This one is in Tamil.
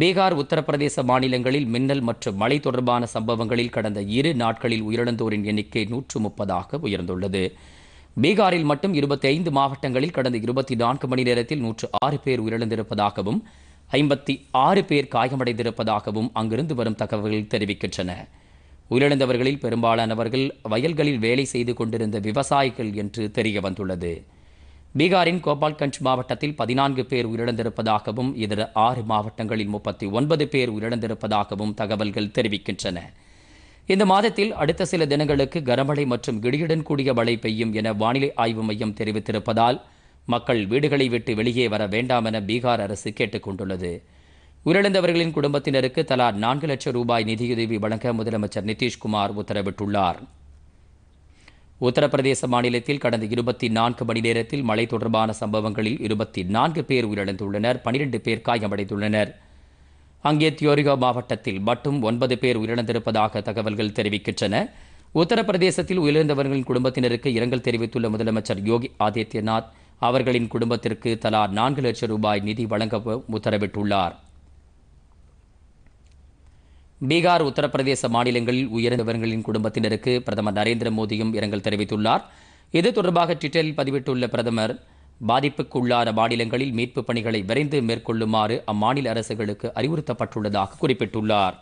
பீகார் உத்தரப்பிரதேச மாநிலங்களில் மின்னல் மற்றும் மழை தொடர்பான சம்பவங்களில் கடந்த இரு நாட்களில் உயிரிழந்தோரின் எண்ணிக்கை நூற்று முப்பதாக உயர்ந்துள்ளது பீகாரில் மட்டும் இருபத்தி ஐந்து மாவட்டங்களில் கடந்த இருபத்தி நான்கு மணி நேரத்தில் நூற்று ஆறு பேர் உயிரிழந்திருப்பதாகவும் ஐம்பத்தி ஆறு பேர் காயமடைந்திருப்பதாகவும் அங்கிருந்து வரும் தகவல்கள் தெரிவிக்கின்றன உயிரிழந்தவர்களில் பெரும்பாலானவர்கள் வயல்களில் வேலை செய்து கொண்டிருந்த விவசாயிகள் என்று தெரிய வந்துள்ளது பீகாரின் கோபால்கஞ்ச் மாவட்டத்தில் பதினான்கு பேர் உயிரிழந்திருப்பதாகவும் இதர ஆறு மாவட்டங்களில் முப்பத்தி ஒன்பது பேர் உயிரிழந்திருப்பதாகவும் தகவல்கள் தெரிவிக்கின்றன இந்த மாதத்தில் அடுத்த சில தினங்களுக்கு கனமழை மற்றும் இடியுடன் கூடிய மழை பெய்யும் என வானிலை ஆய்வு மையம் தெரிவித்திருப்பதால் மக்கள் வீடுகளை விட்டு வெளியே வர வேண்டாம் என பீகார் அரசு கேட்டுக் கொண்டுள்ளது உயிரிழந்தவர்களின் குடும்பத்தினருக்கு தலா நான்கு லட்சம் ரூபாய் நிதியுதவி வழங்க முதலமைச்சர் நிதிஷ்குமார் உத்தரவிட்டுள்ளார் உத்தரப்பிரதேச மாநிலத்தில் கடந்த இருபத்தி நான்கு மணி நேரத்தில் மழை தொடர்பான சம்பவங்களில் இருபத்தி நான்கு பேர் உயிரிழந்துள்ளனர் பனிரெண்டு பேர் காயமடைந்துள்ளனர் அங்கே தியோரிகா மாவட்டத்தில் மட்டும் ஒன்பது பேர் உயிரிழந்திருப்பதாக தகவல்கள் தெரிவிக்கின்றன உத்தரப்பிரதேசத்தில் உயிரிழந்தவர்களின் குடும்பத்தினருக்கு இரங்கல் தெரிவித்துள்ள முதலமைச்சர் யோகி ஆதித்யநாத் அவர்களின் குடும்பத்திற்கு தலா நான்கு லட்சம் ரூபாய் நிதி வழங்க உத்தரவிட்டுள்ளார் பீகார் உத்தரப்பிரதேச மாநிலங்களில் உயர்ந்தவர்களின் குடும்பத்தினருக்கு பிரதமர் நரேந்திர மோடியும் இரங்கல் தெரிவித்துள்ளார் இது தொடர்பாக ட்விட்டரில் பதிவிட்டுள்ள பிரதமர் பாதிப்புக்குள்ளான மாநிலங்களில் மீட்புப் பணிகளை விரைந்து மேற்கொள்ளுமாறு அம்மாநில அரசுகளுக்கு அறிவுறுத்தப்பட்டுள்ளதாக குறிப்பிட்டுள்ளார்